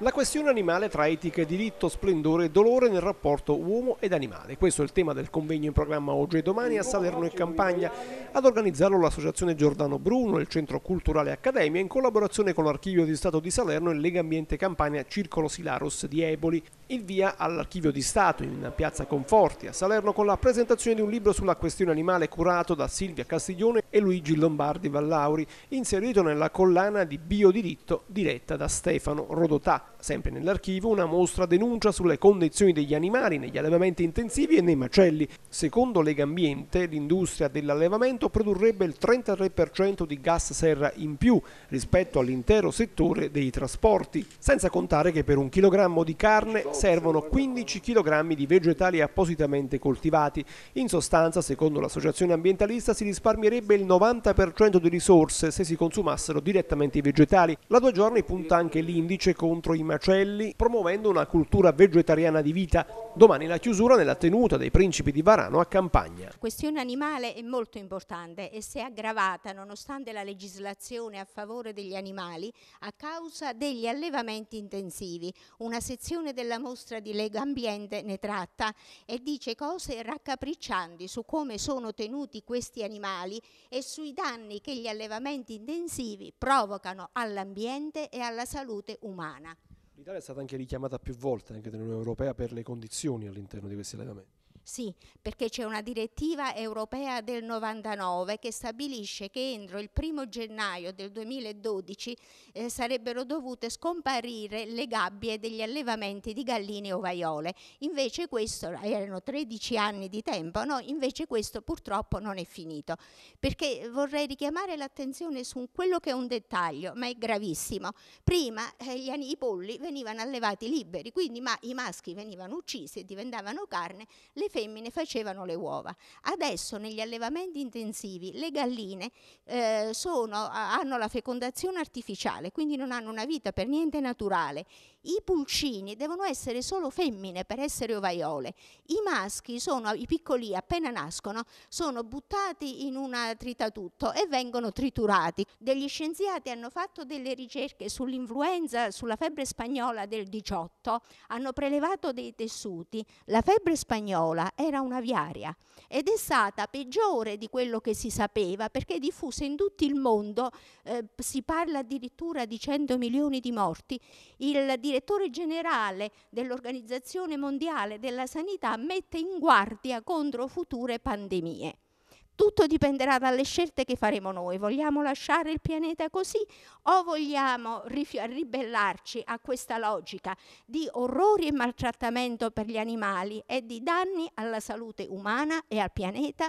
La questione animale tra etica e diritto, splendore e dolore nel rapporto uomo ed animale. Questo è il tema del convegno in programma oggi e domani a Salerno e Campagna. Ad organizzarlo l'Associazione Giordano Bruno, il Centro Culturale Accademia, in collaborazione con l'Archivio di Stato di Salerno e Lega Ambiente Campania Circolo Silarus di Eboli il via all'archivio di Stato in piazza Conforti a Salerno con la presentazione di un libro sulla questione animale curato da Silvia Castiglione e Luigi Lombardi Vallauri, inserito nella collana di biodiritto diretta da Stefano Rodotà. Sempre nell'archivio una mostra denuncia sulle condizioni degli animali negli allevamenti intensivi e nei macelli. Secondo Legambiente l'industria dell'allevamento produrrebbe il 33% di gas serra in più rispetto all'intero settore dei trasporti, senza contare che per un chilogrammo di carne servono 15 kg di vegetali appositamente coltivati. In sostanza, secondo l'associazione ambientalista, si risparmierebbe il 90% di risorse se si consumassero direttamente i vegetali. La due giorni punta anche l'indice contro i macelli, promuovendo una cultura vegetariana di vita. Domani la chiusura nella tenuta dei principi di Varano a Campagna. La questione animale è molto importante e si è aggravata nonostante la legislazione a favore degli animali a causa degli allevamenti intensivi. Una sezione della mostra di Lega Ambiente ne tratta e dice cose raccapriccianti su come sono tenuti questi animali e sui danni che gli allevamenti intensivi provocano all'ambiente e alla salute umana. L'Italia è stata anche richiamata più volte anche dall'Unione Europea per le condizioni all'interno di questi allevamenti. Sì, perché c'è una direttiva europea del 99 che stabilisce che entro il primo gennaio del 2012 eh, sarebbero dovute scomparire le gabbie degli allevamenti di galline ovaiole. Invece questo, erano 13 anni di tempo, no? invece questo purtroppo non è finito. Perché vorrei richiamare l'attenzione su quello che è un dettaglio, ma è gravissimo. Prima eh, gli, i polli venivano allevati liberi, quindi ma, i maschi venivano uccisi e diventavano carne, le femmine femmine facevano le uova. Adesso negli allevamenti intensivi le galline eh, sono, hanno la fecondazione artificiale, quindi non hanno una vita per niente naturale. I pulcini devono essere solo femmine per essere ovaiole. I maschi sono, i piccoli appena nascono, sono buttati in una tritatutto e vengono triturati. Degli scienziati hanno fatto delle ricerche sull'influenza, sulla febbre spagnola del 18, hanno prelevato dei tessuti. La febbre spagnola scuola era una viaria ed è stata peggiore di quello che si sapeva perché è diffusa in tutto il mondo, eh, si parla addirittura di 100 milioni di morti. Il direttore generale dell'Organizzazione Mondiale della Sanità mette in guardia contro future pandemie tutto dipenderà dalle scelte che faremo noi. Vogliamo lasciare il pianeta così o vogliamo rifi- ribellarci a questa logica di orrori e maltrattamento per gli animali e di danni alla salute umana e al pianeta?